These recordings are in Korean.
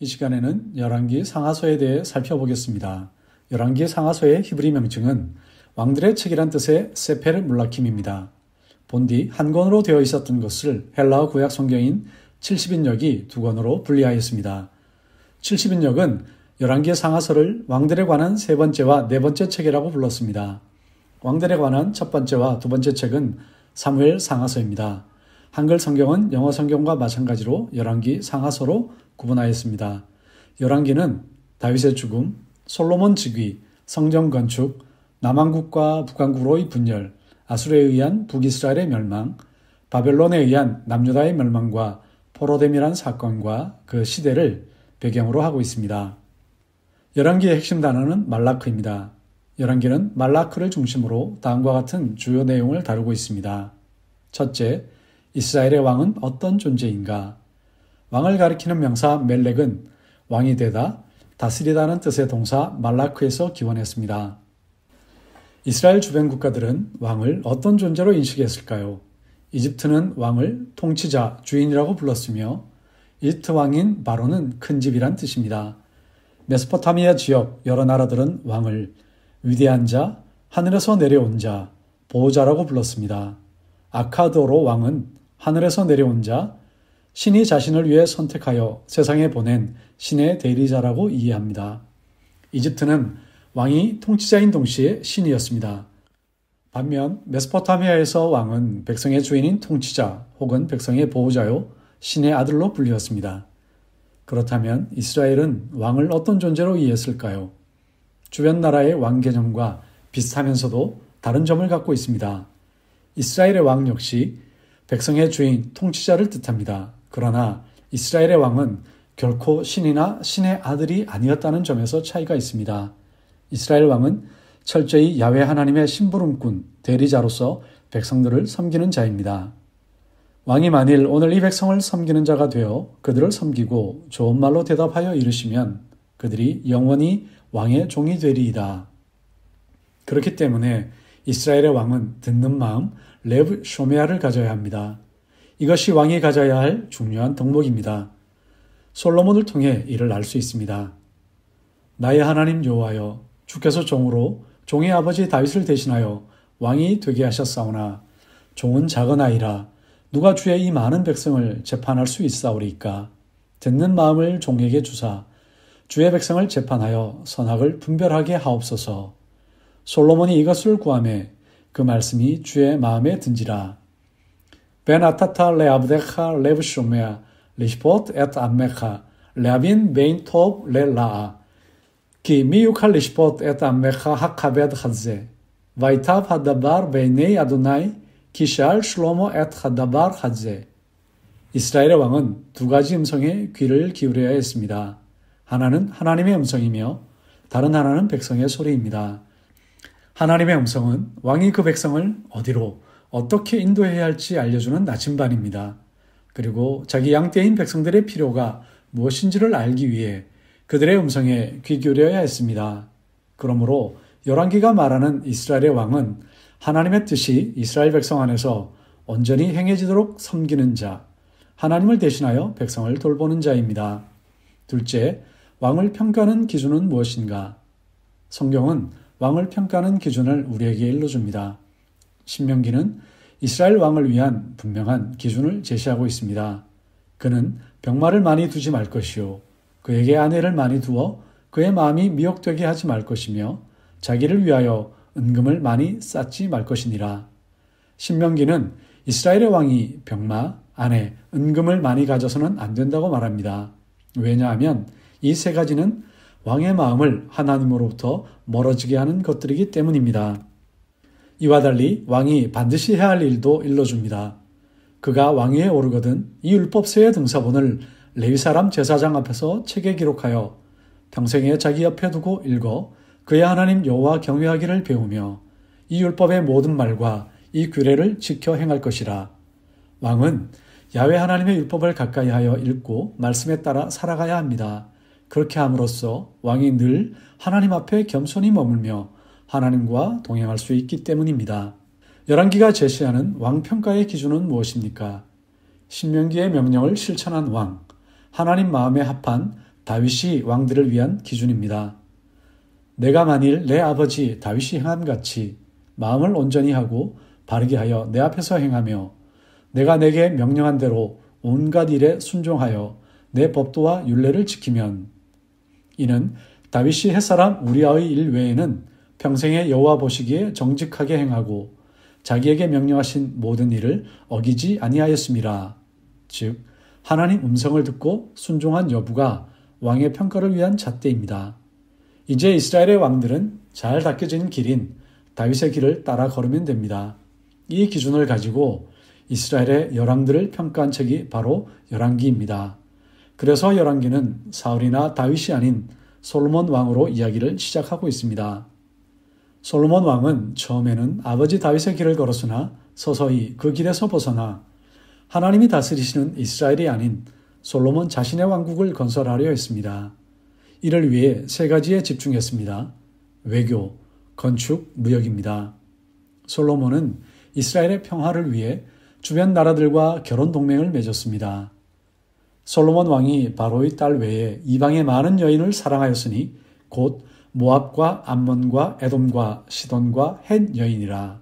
이 시간에는 열왕기 상하서에 대해 살펴보겠습니다. 열왕기 상하서의 히브리 명칭은 왕들의 책이란 뜻의 세페르 물라킴입니다. 본디 한 권으로 되어 있었던 것을 헬라어 구약 성경인 70인역이 두 권으로 분리하였습니다. 70인역은 열왕기의 상하서를 왕들에 관한 세 번째와 네 번째 책이라고 불렀습니다. 왕들에 관한 첫 번째와 두 번째 책은 사무엘 상하서입니다. 한글 성경은 영어 성경과 마찬가지로 열왕기 상하서로 구분하였습니다. 열왕기는 다윗의 죽음, 솔로몬 즉위, 성전 건축, 남한국과 북한국으로의 분열, 아수르에 의한 북이스라엘의 멸망, 바벨론에 의한 남유다의 멸망과 포로데미란 사건과 그 시대를 배경으로 하고 있습니다. 열왕기의 핵심 단어는 말라크입니다. 열왕기는 말라크를 중심으로 다음과 같은 주요 내용을 다루고 있습니다. 첫째, 이스라엘의 왕은 어떤 존재인가? 왕을 가리키는 명사 멜렉은 왕이 되다, 다스리다는 뜻의 동사 말라크에서 기원했습니다. 이스라엘 주변 국가들은 왕을 어떤 존재로 인식했을까요? 이집트는 왕을 통치자, 주인이라고 불렀으며 이집트 왕인 바로는 큰 집이란 뜻입니다. 메소포타미아 지역 여러 나라들은 왕을 위대한 자, 하늘에서 내려온 자, 보호자라고 불렀습니다. 아카드어로 왕은 하늘에서 내려온 자, 신이 자신을 위해 선택하여 세상에 보낸 신의 대리자라고 이해합니다. 이집트는 왕이 통치자인 동시에 신이었습니다. 반면 메스포타미아에서 왕은 백성의 주인인 통치자 혹은 백성의 보호자요 신의 아들로 불리었습니다. 그렇다면 이스라엘은 왕을 어떤 존재로 이해했을까요? 주변 나라의 왕 개념과 비슷하면서도 다른 점을 갖고 있습니다. 이스라엘의 왕 역시 백성의 주인, 통치자를 뜻합니다. 그러나 이스라엘의 왕은 결코 신이나 신의 아들이 아니었다는 점에서 차이가 있습니다. 이스라엘 왕은 철저히 야외 하나님의 심부름꾼, 대리자로서 백성들을 섬기는 자입니다. 왕이 만일 오늘 이 백성을 섬기는 자가 되어 그들을 섬기고 좋은 말로 대답하여 이르시면 그들이 영원히 왕의 종이 되리이다. 그렇기 때문에 이스라엘의 왕은 듣는 마음, 레브 쇼메아를 가져야 합니다. 이것이 왕이 가져야 할 중요한 덕목입니다. 솔로몬을 통해 이를 알 수 있습니다. 나의 하나님 여호와여 주께서 종으로 종의 아버지 다윗을 대신하여 왕이 되게 하셨사오나 종은 작은 아이라 누가 주의 이 많은 백성을 재판할 수 있사오리까 듣는 마음을 종에게 주사 주의 백성을 재판하여 선악을 분별하게 하옵소서. 솔로몬이 이것을 구함에 그 말씀이 주의 마음에 든지라. 베나타타 레아브데카 레브쇼메아 리시포트 엣 암메카 레아빈 베인톱 레라아 כי מי יוכל לשפוט את עמך הכבד הזה? ויטב הדבר בעיני אדוני, כי שאל שלמה את הדבר הזה. 이스라엘의 왕은 두 가지 음성에 귀를 기울여야 했습니다. 하나는 하나님의 음성이며 다른 하나는 백성의 소리입니다. 하나님의 음성은 왕이 그 백성을 어디로 어떻게 인도해야 할지 알려주는 나침반입니다. 그리고 자기 양떼인 백성들의 필요가 무엇인지를 알기 위해 그들의 음성에 귀 기울여야 했습니다. 그러므로 열왕기가 말하는 이스라엘의 왕은 하나님의 뜻이 이스라엘 백성 안에서 온전히 행해지도록 섬기는 자, 하나님을 대신하여 백성을 돌보는 자입니다. 둘째, 왕을 평가하는 기준은 무엇인가? 성경은 왕을 평가하는 기준을 우리에게 일러줍니다. 신명기는 이스라엘 왕을 위한 분명한 기준을 제시하고 있습니다. 그는 병마를 많이 두지 말 것이요. 그에게 아내를 많이 두어 그의 마음이 미혹되게 하지 말 것이며 자기를 위하여 은금을 많이 쌓지 말 것이니라. 신명기는 이스라엘의 왕이 병마, 아내, 은금을 많이 가져서는 안 된다고 말합니다. 왜냐하면 이 세 가지는 왕의 마음을 하나님으로부터 멀어지게 하는 것들이기 때문입니다. 이와 달리 왕이 반드시 해야 할 일도 일러줍니다. 그가 왕위에 오르거든 이 율법서의 등사본을 레위 사람 제사장 앞에서 책에 기록하여 평생에 자기 옆에 두고 읽어 그의 하나님 여호와 경외하기를 배우며 이 율법의 모든 말과 이 규례를 지켜 행할 것이라. 왕은 야외 하나님의 율법을 가까이하여 읽고 말씀에 따라 살아가야 합니다. 그렇게 함으로써 왕이 늘 하나님 앞에 겸손히 머물며 하나님과 동행할 수 있기 때문입니다. 열왕기가 제시하는 왕 평가의 기준은 무엇입니까? 신명기의 명령을 실천한 왕, 하나님 마음에 합한 다윗이 왕들을 위한 기준입니다. 내가 만일 내 아버지 다윗이 행함 같이 마음을 온전히 하고 바르게 하여 내 앞에서 행하며 내가 내게 명령한 대로 온갖 일에 순종하여 내 법도와 윤례를 지키면 이는 다윗이 햇사람 우리아의 일 외에는 평생에 여호와 보시기에 정직하게 행하고 자기에게 명령하신 모든 일을 어기지 아니하였습니다. 즉 하나님 음성을 듣고 순종한 여부가 왕의 평가를 위한 잣대입니다. 이제 이스라엘의 왕들은 잘 닦여진 길인 다윗의 길을 따라 걸으면 됩니다. 이 기준을 가지고 이스라엘의 열왕들을 평가한 책이 바로 열왕기입니다. 그래서 열왕기는 사울이나 다윗이 아닌 솔로몬 왕으로 이야기를 시작하고 있습니다. 솔로몬 왕은 처음에는 아버지 다윗의 길을 걸었으나 서서히 그 길에서 벗어나 하나님이 다스리시는 이스라엘이 아닌 솔로몬 자신의 왕국을 건설하려 했습니다. 이를 위해 세 가지에 집중했습니다. 외교, 건축, 무역입니다. 솔로몬은 이스라엘의 평화를 위해 주변 나라들과 결혼 동맹을 맺었습니다. 솔로몬 왕이 바로의 딸 외에 이방의 많은 여인을 사랑하였으니 곧 모압과 암몬과 에돔과 시돈과 헨 여인이라.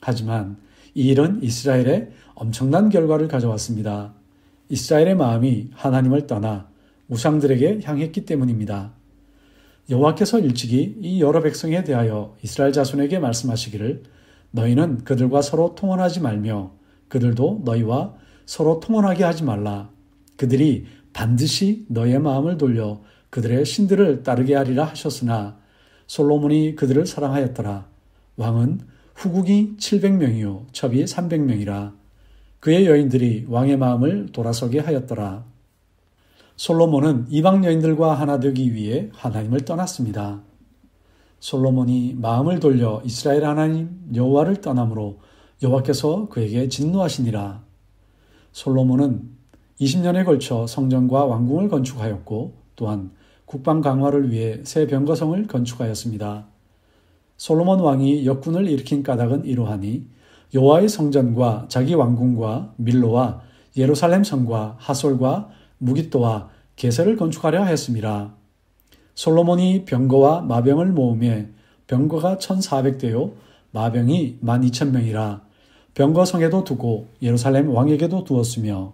하지만 이 일은 이스라엘에 엄청난 결과를 가져왔습니다. 이스라엘의 마음이 하나님을 떠나 우상들에게 향했기 때문입니다. 여호와께서 일찍이 이 여러 백성에 대하여 이스라엘 자손에게 말씀하시기를 너희는 그들과 서로 통원하지 말며 그들도 너희와 서로 통원하게 하지 말라. 그들이 반드시 너의 마음을 돌려 그들의 신들을 따르게 하리라 하셨으나 솔로몬이 그들을 사랑하였더라. 왕은 후국이 700명이요 첩이 300명이라. 그의 여인들이 왕의 마음을 돌아서게 하였더라. 솔로몬은 이방 여인들과 하나 되기 위해 하나님을 떠났습니다. 솔로몬이 마음을 돌려 이스라엘 하나님 여호와를 떠남으로 여호와께서 그에게 진노하시니라. 솔로몬은 20년에 걸쳐 성전과 왕궁을 건축하였고 또한 국방 강화를 위해 새 병거성을 건축하였습니다. 솔로몬 왕이 역군을 일으킨 까닭은 이러하니 여호와의 성전과 자기 왕궁과 밀로와 예루살렘 성과 하솔과 무기또와 개세를 건축하려 하습니다 솔로몬이 병거와 마병을 모으며 병거가 1,400대요 마병이 12,000명이라 병거성에도 두고 예루살렘 왕에게도 두었으며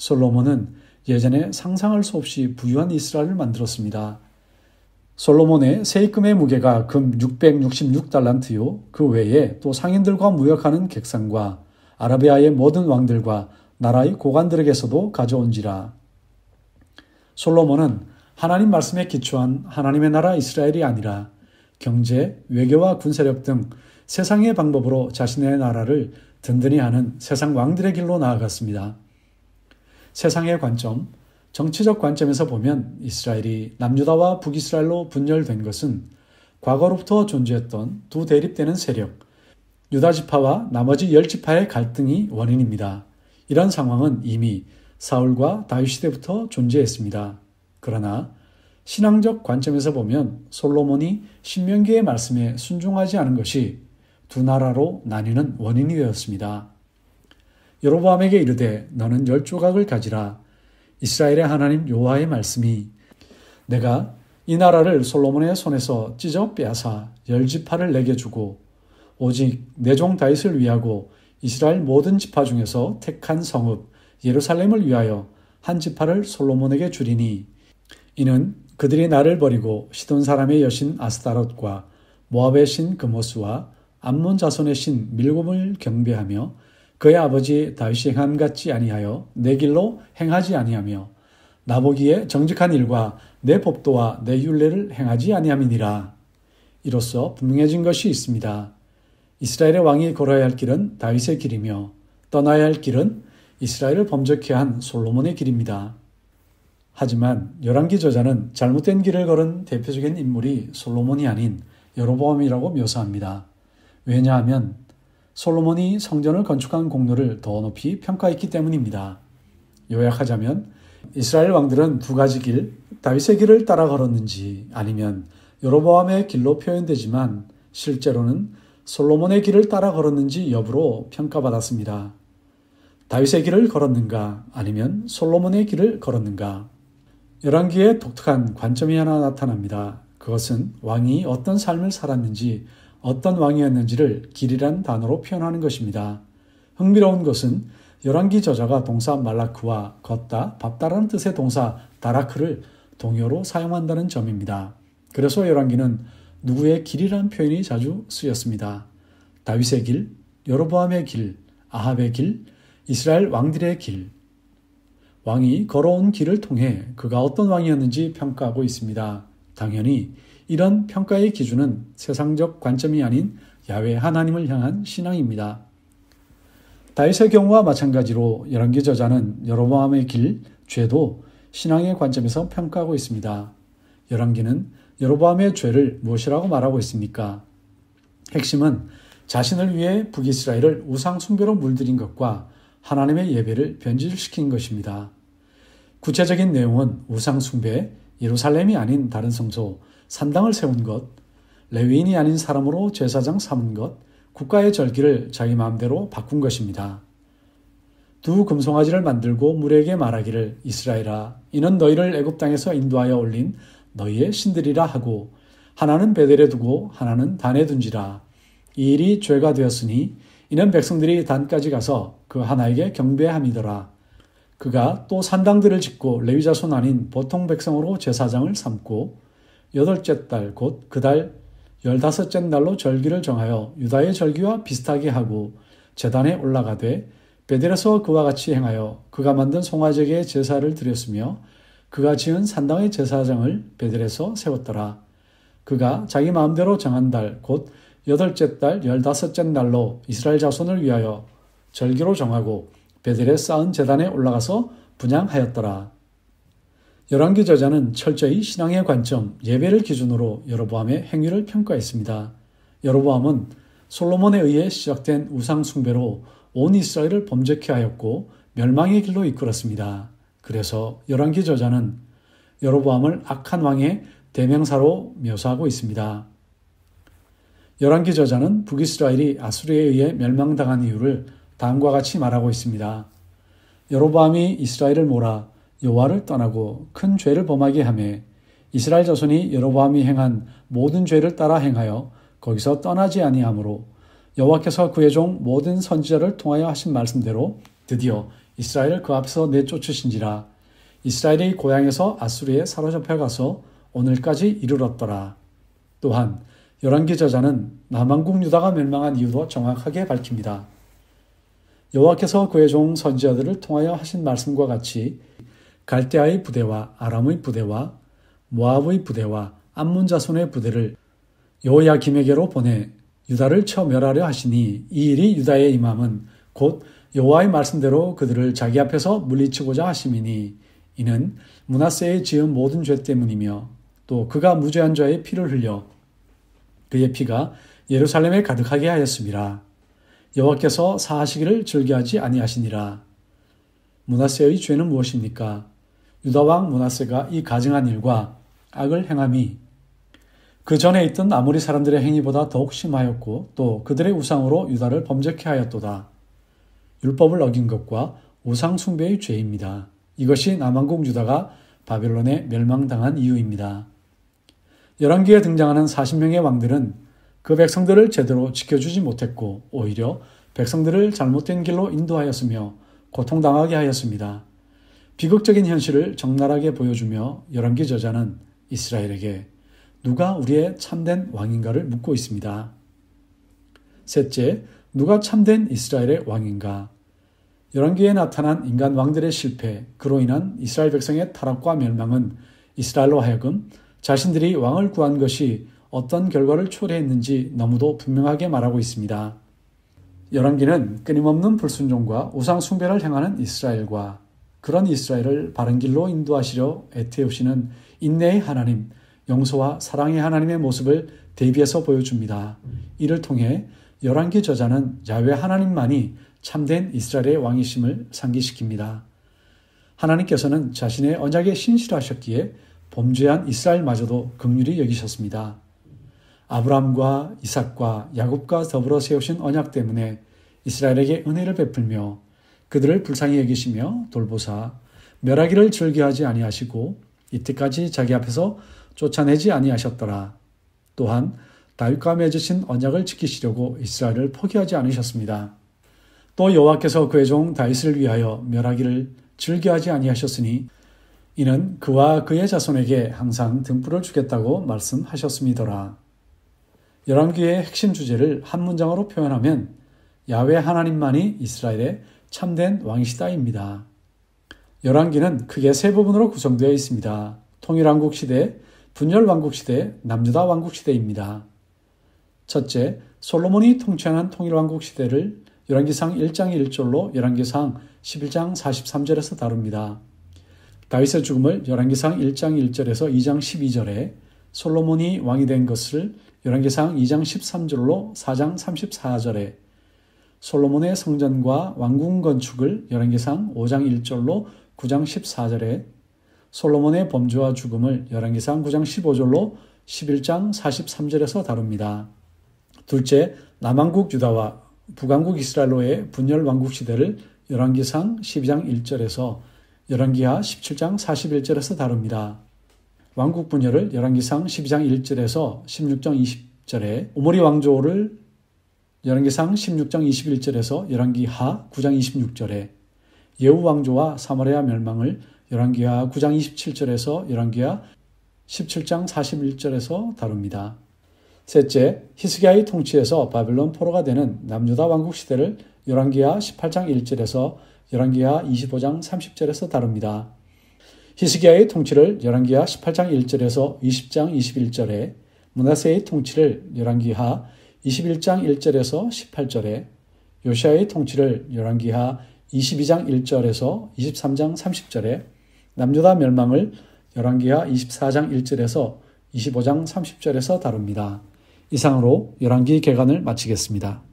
솔로몬은 예전에 상상할 수 없이 부유한 이스라엘을 만들었습니다. 솔로몬의 세입금의 무게가 금 666달란트요. 그 외에 또 상인들과 무역하는 객상과 아라비아의 모든 왕들과 나라의 고관들에게서도 가져온지라. 솔로몬은 하나님 말씀에 기초한 하나님의 나라 이스라엘이 아니라 경제, 외교와 군세력 등 세상의 방법으로 자신의 나라를 든든히 하는 세상 왕들의 길로 나아갔습니다. 세상의 관점, 정치적 관점에서 보면 이스라엘이 남유다와 북이스라엘로 분열된 것은 과거로부터 존재했던 두 대립되는 세력, 유다 지파와 나머지 열 지파의 갈등이 원인입니다. 이런 상황은 이미 사울과 다윗 시대부터 존재했습니다. 그러나 신앙적 관점에서 보면 솔로몬이 신명기의 말씀에 순종하지 않은 것이 두 나라로 나뉘는 원인이 되었습니다. 여로보암에게 이르되 너는 열 조각을 가지라 이스라엘의 하나님 여호와의 말씀이 내가 이 나라를 솔로몬의 손에서 찢어 빼앗아 열 지파를 내게 주고 오직 내종 네 다윗을 위하고 이스라엘 모든 지파 중에서 택한 성읍 예루살렘을 위하여 한 지파를 솔로몬에게 주리니 이는 그들이 나를 버리고 시돈 사람의 여신 아스타롯과 모압의 신금호수와 암몬 자손의 신 밀곰을 경배하며 그의 아버지 다윗이 행함같이 아니하여 내 길로 행하지 아니하며 나보기에 정직한 일과 내 법도와 내 윤례를 행하지 아니함이니라. 이로써 분명해진 것이 있습니다. 이스라엘의 왕이 걸어야 할 길은 다윗의 길이며 떠나야 할 길은 이스라엘을 범죄케 한 솔로몬의 길입니다. 하지만 열왕기 저자는 잘못된 길을 걸은 대표적인 인물이 솔로몬이 아닌 여로보암이라고 묘사합니다. 왜냐하면 솔로몬이 성전을 건축한 공로를 더 높이 평가했기 때문입니다. 요약하자면 이스라엘 왕들은 두 가지 길, 다윗의 길을 따라 걸었는지 아니면 여로보암의 길로 표현되지만 실제로는 솔로몬의 길을 따라 걸었는지 여부로 평가받았습니다. 다윗의 길을 걸었는가 아니면 솔로몬의 길을 걸었는가. 열왕기의 독특한 관점이 하나 나타납니다. 그것은 왕이 어떤 삶을 살았는지 어떤 왕이었는지를 길이란 단어로 표현하는 것입니다. 흥미로운 것은 열왕기 저자가 동사 말라크와 걷다, 밥다라는 뜻의 동사 다라크를 동요로 사용한다는 점입니다. 그래서 열왕기는 누구의 길이란 표현이 자주 쓰였습니다. 다윗의 길, 여로보암의 길, 아합의 길, 이스라엘 왕들의 길. 왕이 걸어온 길을 통해 그가 어떤 왕이었는지 평가하고 있습니다. 당연히 이런 평가의 기준은 세상적 관점이 아닌 야외 하나님을 향한 신앙입니다. 다윗의 경우와 마찬가지로 열왕기 저자는 여로보암의 길, 죄도 신앙의 관점에서 평가하고 있습니다. 열왕기는 여로보암의 죄를 무엇이라고 말하고 있습니까? 핵심은 자신을 위해 북이스라엘을 우상 숭배로 물들인 것과 하나님의 예배를 변질시킨 것입니다. 구체적인 내용은 우상 숭배, 예루살렘이 아닌 다른 성소, 산당을 세운 것, 레위인이 아닌 사람으로 제사장 삼은 것, 국가의 절기를 자기 마음대로 바꾼 것입니다. 두 금송아지를 만들고 물에게 말하기를 이스라엘아 이는 너희를 애굽 땅에서 인도하여 올린 너희의 신들이라 하고 하나는 베델에 두고 하나는 단에 둔지라 이 일이 죄가 되었으니 이는 백성들이 단까지 가서 그 하나에게 경배함이더라 그가 또 산당들을 짓고 레위자손 아닌 보통 백성으로 제사장을 삼고 여덟째 달 곧 그 달 열다섯째 날로 절기를 정하여 유다의 절기와 비슷하게 하고 재단에 올라가되 베델에서 그와 같이 행하여 그가 만든 송화지에 제사를 드렸으며 그가 지은 산당의 제사장을 베델에서 세웠더라. 그가 자기 마음대로 정한 달 곧 여덟째 달 열다섯째 날로 이스라엘 자손을 위하여 절기로 정하고 베델에 쌓은 재단에 올라가서 분양하였더라. 1 1기 저자는 철저히 신앙의 관점, 예배를 기준으로 여로보암의 행위를 평가했습니다. 여로보암은 솔로몬에 의해 시작된 우상 숭배로 온 이스라엘을 범죄케 하였고 멸망의 길로 이끌었습니다. 그래서 1 1기 저자는 여로보암을 악한 왕의 대명사로 묘사하고 있습니다. 1 1기 저자는 북이스라엘이 아수르에 의해 멸망당한 이유를 다음과 같이 말하고 있습니다. 여로보암이 이스라엘을 몰아 여호와를 떠나고 큰 죄를 범하게 하매 이스라엘 자손이 여로보암이 행한 모든 죄를 따라 행하여 거기서 떠나지 아니하므로 여호와께서 그의 종 모든 선지자를 통하여 하신 말씀대로 드디어 이스라엘을 그 앞에서 내쫓으신지라 이스라엘이 고향에서 아수리에 사로잡혀 가서 오늘까지 이르렀더라. 또한 열왕기 저자는 남한국 유다가 멸망한 이유도 정확하게 밝힙니다. 여호와께서 그의 종 선지자들을 통하여 하신 말씀과 같이 갈대아의 부대와 아람의 부대와 모압의 부대와 암문 자손의 부대를 여호야김에게로 보내 유다를 쳐 멸하려 하시니 이 일이 유다의 임함은 곧 여호와의 말씀대로 그들을 자기 앞에서 물리치고자 하심이니 이는 문하세의 지은 모든 죄 때문이며 또 그가 무죄한 자의 피를 흘려 그의 피가 예루살렘에 가득하게 하였습니다. 여호와께서 사하시기를 즐겨하지 아니하시니라. 문하세의 죄는 무엇입니까? 유다왕 문하세가 이 가증한 일과 악을 행함이 그 전에 있던 아무리 사람들의 행위보다 더욱 심하였고 또 그들의 우상으로 유다를 범죄케 하였도다. 율법을 어긴 것과 우상 숭배의 죄입니다. 이것이 남한국 유다가 바벨론에 멸망당한 이유입니다. 열왕기에 등장하는 40명의 왕들은 그 백성들을 제대로 지켜주지 못했고 오히려 백성들을 잘못된 길로 인도하였으며 고통당하게 하였습니다. 비극적인 현실을 적나라하게 보여주며 열왕기 저자는 이스라엘에게 누가 우리의 참된 왕인가를 묻고 있습니다. 셋째, 누가 참된 이스라엘의 왕인가? 열왕기에 나타난 인간 왕들의 실패, 그로 인한 이스라엘 백성의 타락과 멸망은 이스라엘로 하여금 자신들이 왕을 구한 것이 어떤 결과를 초래했는지 너무도 분명하게 말하고 있습니다. 열왕기는 끊임없는 불순종과 우상 숭배를 행하는 이스라엘과 그런 이스라엘을 바른 길로 인도하시려 애태우시는 인내의 하나님, 용서와 사랑의 하나님의 모습을 대비해서 보여줍니다. 이를 통해 열왕기 저자는 야외 하나님만이 참된 이스라엘의 왕이심을 상기시킵니다. 하나님께서는 자신의 언약에 신실하셨기에 범죄한 이스라엘마저도 극률이 여기셨습니다. 아브라함과 이삭과 야곱과 더불어 세우신 언약 때문에 이스라엘에게 은혜를 베풀며 그들을 불쌍히 여기시며 돌보사 멸하기를 즐겨하지 아니하시고 이때까지 자기 앞에서 쫓아내지 아니하셨더라. 또한 다윗과 맺으신 언약을 지키시려고 이스라엘을 포기하지 않으셨습니다. 또 여호와께서 그의 종 다윗을 위하여 멸하기를 즐겨하지 아니하셨으니 이는 그와 그의 자손에게 항상 등불을 주겠다고 말씀하셨습니다라 열왕기의 핵심 주제를 한 문장으로 표현하면 야외 하나님만이 이스라엘의 참된 왕시다입니다. 열왕기는 크게 세 부분으로 구성되어 있습니다. 통일왕국 시대, 분열왕국 시대, 남유다 왕국 시대입니다. 첫째, 솔로몬이 통치하는 통일왕국 시대를 열왕기상 1장 1절로 열왕기상 11장 43절에서 다룹니다. 다윗의 죽음을 열왕기상 1장 1절에서 2장 12절에 솔로몬이 왕이 된 것을 열왕기상 2장 13절로 4장 34절에 솔로몬의 성전과 왕궁 건축을 열왕기상 5장 1절로 9장 14절에 솔로몬의 범죄와 죽음을 열왕기상 9장 15절로 11장 43절에서 다룹니다. 둘째, 남한국 유다와 북한국 이스라엘로의 분열 왕국 시대를 열왕기상 12장 1절에서 열왕기하 17장 41절에서 다룹니다. 왕국 분열을 열왕기상 12장 1절에서 16장 20절에 오모리 왕조를 열왕기상 16장 21절에서 열왕기하 9장 26절에 예후 왕조와 사마리아 멸망을 열왕기하 9장 27절에서 열왕기하 17장 41절에서 다룹니다. 셋째, 히스기야의 통치에서 바벨론 포로가 되는 남유다 왕국 시대를 열왕기하 18장 1절에서 열왕기하 25장 30절에서 다룹니다. 히스기야의 통치를 열왕기하 18장 1절에서 20장 21절에 문하세의 통치를 열왕기하 21장 1절에서 18절에 요시아의 통치를 열왕기하 22장 1절에서 23장 30절에 남유다 멸망을 열왕기하 24장 1절에서 25장 30절에서 다룹니다. 이상으로 열왕기 개관을 마치겠습니다.